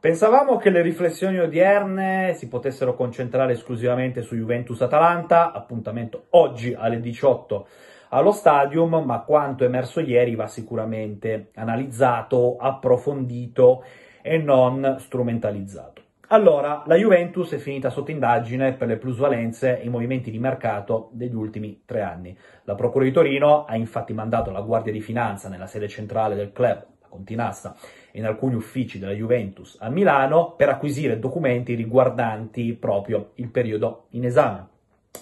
Pensavamo che le riflessioni odierne si potessero concentrare esclusivamente su Juventus-Atalanta, appuntamento oggi alle 18 allo stadium, ma quanto emerso ieri va sicuramente analizzato, approfondito e non strumentalizzato. Allora, la Juventus è finita sotto indagine per le plusvalenze e i movimenti di mercato degli ultimi tre anni. La Procura di Torino ha infatti mandato la Guardia di Finanza nella sede centrale del club, la Continassa, in alcuni uffici della Juventus a Milano per acquisire documenti riguardanti proprio il periodo in esame.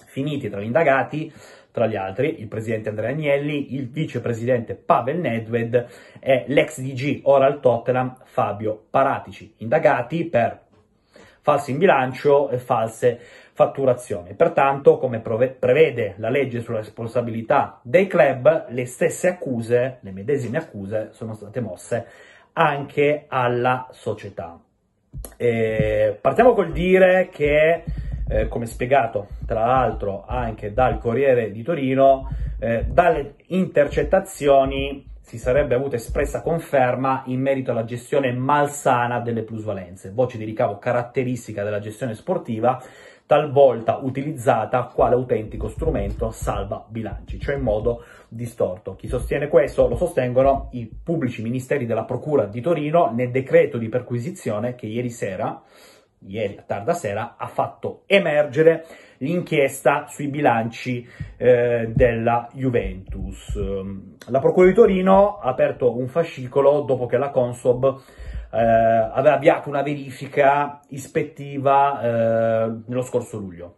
Finiti tra gli indagati, tra gli altri, il presidente Andrea Agnelli, il vicepresidente Pavel Nedved e l'ex DG Oral Tottenham Fabio Paratici, indagati per falsi in bilancio e false fatturazione. Pertanto, come prevede la legge sulla responsabilità dei club, le stesse accuse, le medesime accuse, sono state mosse anche alla società. E partiamo col dire che, eh, come spiegato tra l'altro anche dal Corriere di Torino, eh, dalle intercettazioni si sarebbe avuta espressa conferma in merito alla gestione malsana delle plusvalenze, voce di ricavo caratteristica della gestione sportiva, talvolta utilizzata quale autentico strumento salva bilanci, cioè in modo distorto. Chi sostiene questo lo sostengono i pubblici ministeri della Procura di Torino nel decreto di perquisizione che ieri sera ieri a tarda sera, ha fatto emergere l'inchiesta sui bilanci eh, della Juventus. La Procura di Torino ha aperto un fascicolo dopo che la Consob eh, aveva avviato una verifica ispettiva eh, nello scorso luglio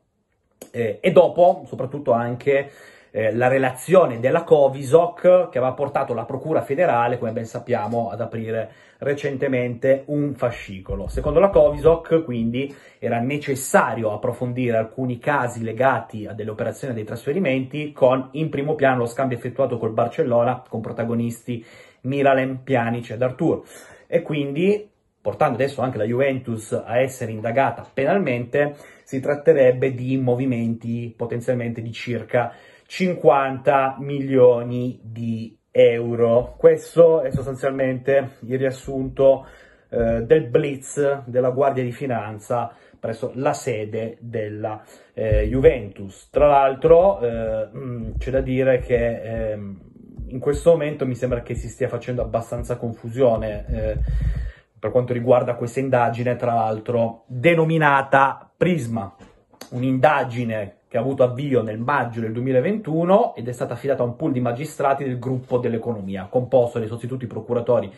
eh, e dopo, soprattutto anche eh, la relazione della Covisoc che aveva portato la Procura federale, come ben sappiamo, ad aprire recentemente un fascicolo. Secondo la Covisoc, quindi, era necessario approfondire alcuni casi legati a delle operazioni e dei trasferimenti con, in primo piano, lo scambio effettuato col Barcellona con protagonisti Miralem, Pjanic ed Artur. E quindi portando adesso anche la Juventus a essere indagata penalmente, si tratterebbe di movimenti potenzialmente di circa 50 milioni di euro. Questo è sostanzialmente il riassunto eh, del blitz della Guardia di Finanza presso la sede della eh, Juventus. Tra l'altro eh, mm, c'è da dire che ehm, in questo momento mi sembra che si stia facendo abbastanza confusione eh, per quanto riguarda questa indagine, tra l'altro denominata Prisma, un'indagine che ha avuto avvio nel maggio del 2021 ed è stata affidata a un pool di magistrati del gruppo dell'economia, composto dai sostituti procuratori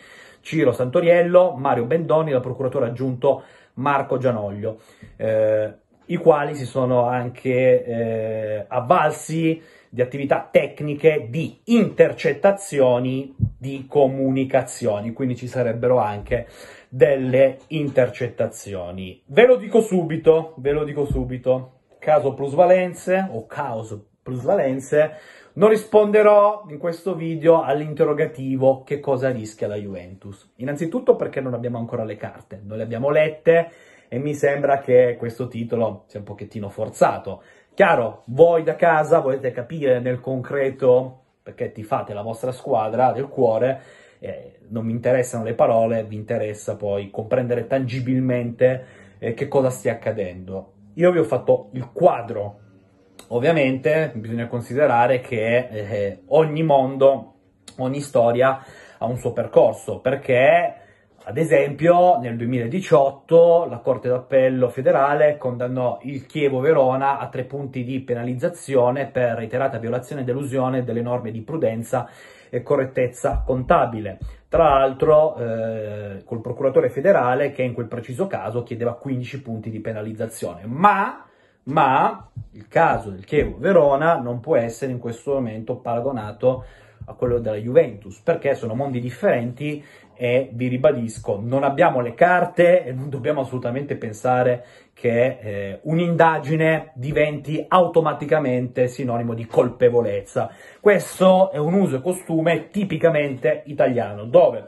Ciro Santoriello, Mario Bendoni e dal procuratore aggiunto Marco Gianoglio, eh, i quali si sono anche eh, avvalsi di attività tecniche di intercettazioni di comunicazioni, quindi ci sarebbero anche delle intercettazioni. Ve lo dico subito, ve lo dico subito caso plusvalenze o caos plusvalenze, non risponderò in questo video all'interrogativo che cosa rischia la Juventus. Innanzitutto perché non abbiamo ancora le carte, non le abbiamo lette e mi sembra che questo titolo sia un pochettino forzato. Chiaro, voi da casa volete capire nel concreto perché ti fate la vostra squadra del cuore, eh, non mi interessano le parole, vi interessa poi comprendere tangibilmente eh, che cosa stia accadendo. Io vi ho fatto il quadro. Ovviamente bisogna considerare che eh, ogni mondo, ogni storia ha un suo percorso, perché ad esempio, nel 2018 la Corte d'Appello federale condannò il Chievo Verona a tre punti di penalizzazione per reiterata violazione e delusione delle norme di prudenza e correttezza contabile. Tra l'altro, eh, col procuratore federale che in quel preciso caso chiedeva 15 punti di penalizzazione, ma ma il caso del Chievo Verona non può essere in questo momento paragonato a quello della Juventus, perché sono mondi differenti e vi ribadisco, non abbiamo le carte e non dobbiamo assolutamente pensare che eh, un'indagine diventi automaticamente sinonimo di colpevolezza. Questo è un uso e costume tipicamente italiano, dove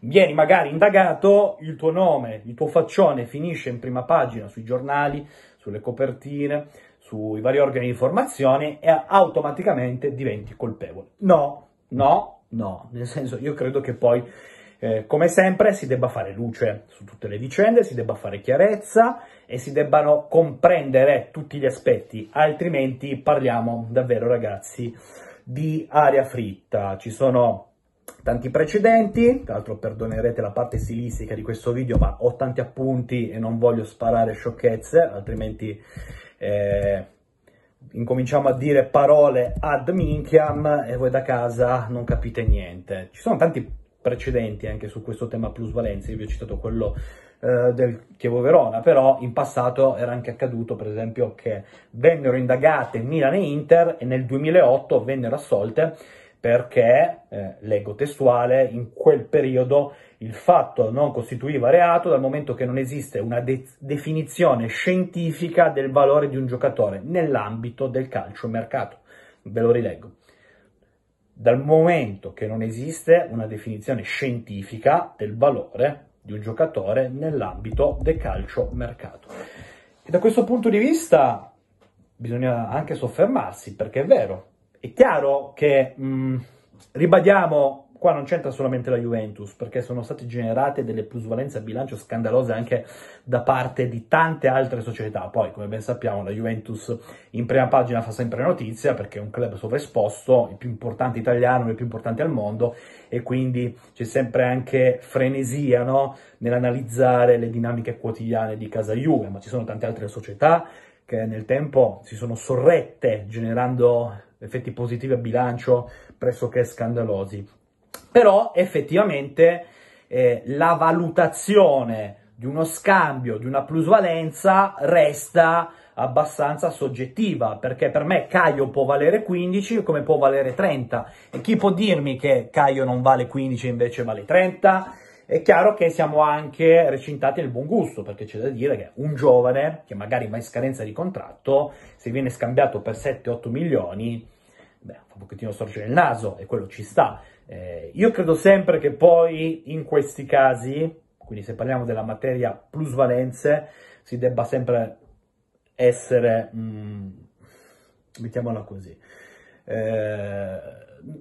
vieni magari indagato, il tuo nome, il tuo faccione finisce in prima pagina sui giornali, sulle copertine, sui vari organi di informazione e automaticamente diventi colpevole. No, no, no, nel senso io credo che poi eh, come sempre si debba fare luce su tutte le vicende, si debba fare chiarezza e si debbano comprendere tutti gli aspetti, altrimenti parliamo davvero ragazzi di aria fritta. Ci sono tanti precedenti, tra l'altro perdonerete la parte stilistica di questo video, ma ho tanti appunti e non voglio sparare sciocchezze, altrimenti eh, incominciamo a dire parole ad minchiam e voi da casa non capite niente. Ci sono tanti precedenti anche su questo tema plusvalenza, io vi ho citato quello eh, del Chievo Verona, però in passato era anche accaduto per esempio che vennero indagate Milan e Inter e nel 2008 vennero assolte perché, eh, leggo testuale, in quel periodo il fatto non costituiva reato dal momento che non esiste una de- definizione scientifica del valore di un giocatore nell'ambito del calcio mercato. Ve lo rileggo dal momento che non esiste una definizione scientifica del valore di un giocatore nell'ambito del calcio mercato. E da questo punto di vista bisogna anche soffermarsi, perché è vero, è chiaro che mh, mm, ribadiamo qua non c'entra solamente la Juventus, perché sono state generate delle plusvalenze a bilancio scandalose anche da parte di tante altre società. Poi, come ben sappiamo, la Juventus in prima pagina fa sempre notizia perché è un club sovraesposto, il più importante italiano, il più importante al mondo, e quindi c'è sempre anche frenesia no? nell'analizzare le dinamiche quotidiane di casa Juve, ma ci sono tante altre società che nel tempo si sono sorrette generando effetti positivi a bilancio pressoché scandalosi però effettivamente eh, la valutazione di uno scambio, di una plusvalenza resta abbastanza soggettiva, perché per me Caio può valere 15 come può valere 30. E chi può dirmi che Caio non vale 15 e invece vale 30? È chiaro che siamo anche recintati nel buon gusto, perché c'è da dire che un giovane che magari va in scadenza di contratto, se viene scambiato per 7-8 milioni, beh, fa un pochettino storcere il naso e quello ci sta. Eh, io credo sempre che poi in questi casi, quindi se parliamo della materia plusvalenze, si debba sempre essere, mm, mettiamola così, eh,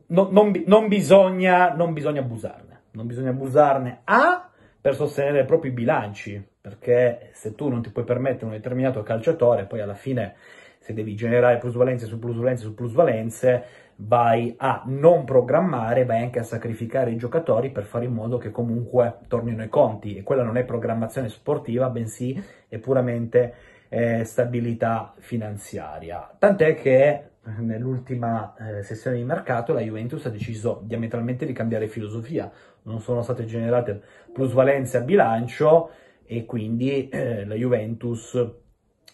no, non, non, bisogna, non bisogna abusarne, non bisogna abusarne a per sostenere i propri bilanci, perché se tu non ti puoi permettere un determinato calciatore, poi alla fine se devi generare plusvalenze su plusvalenze su plusvalenze, vai a non programmare, vai anche a sacrificare i giocatori per fare in modo che comunque tornino i conti. E quella non è programmazione sportiva, bensì è puramente eh, stabilità finanziaria. Tant'è che nell'ultima eh, sessione di mercato la Juventus ha deciso diametralmente di cambiare filosofia, non sono state generate plusvalenze a bilancio e quindi eh, la Juventus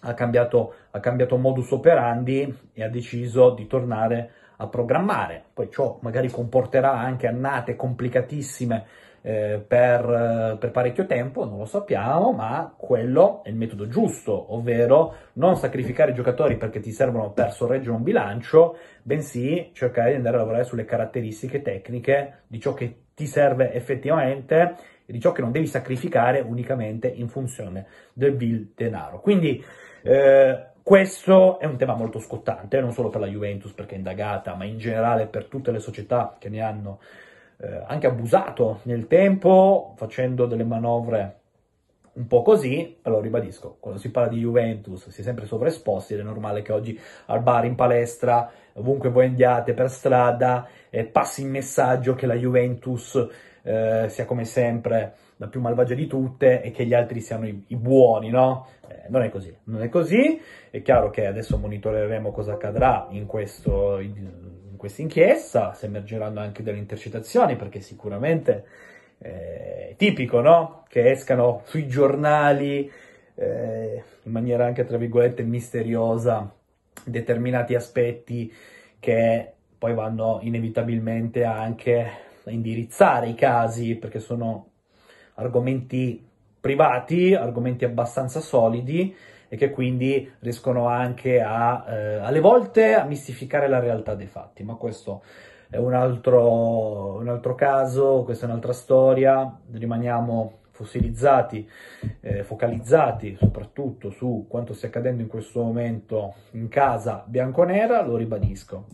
ha cambiato, ha cambiato modus operandi e ha deciso di tornare a programmare. Poi ciò magari comporterà anche annate complicatissime eh, per, per, parecchio tempo, non lo sappiamo, ma quello è il metodo giusto, ovvero non sacrificare i giocatori perché ti servono per sorreggere un bilancio, bensì cercare di andare a lavorare sulle caratteristiche tecniche di ciò che ti serve effettivamente e di ciò che non devi sacrificare unicamente in funzione del bill denaro. Quindi eh, questo è un tema molto scottante, eh, non solo per la Juventus perché è indagata, ma in generale per tutte le società che ne hanno eh, anche abusato nel tempo, facendo delle manovre un po' così, allora ribadisco, quando si parla di Juventus si è sempre sovraesposti ed è normale che oggi al bar, in palestra, ovunque voi andiate per strada, eh, passi il messaggio che la Juventus eh, sia come sempre la più malvagia di tutte e che gli altri siano i, i buoni, no? Eh, non è così, non è così. È chiaro che adesso monitoreremo cosa accadrà in, questo, in, questa inchiesta, se emergeranno anche delle intercettazioni, perché sicuramente eh, è tipico, no? Che escano sui giornali eh, in maniera anche, tra virgolette, misteriosa determinati aspetti che poi vanno inevitabilmente anche a indirizzare i casi perché sono argomenti privati, argomenti abbastanza solidi e che quindi riescono anche a, eh, alle volte a mistificare la realtà dei fatti, ma questo è un altro, un altro caso, questa è un'altra storia, rimaniamo fossilizzati, eh, focalizzati soprattutto su quanto stia accadendo in questo momento in casa bianconera, lo ribadisco.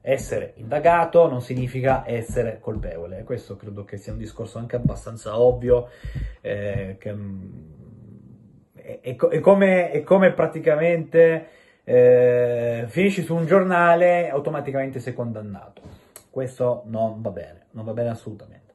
Essere indagato non significa essere colpevole, questo credo che sia un discorso anche abbastanza ovvio, eh, che, mm, è, è, è, come, è come praticamente eh, finisci su un giornale, automaticamente sei condannato. Questo non va bene, non va bene assolutamente.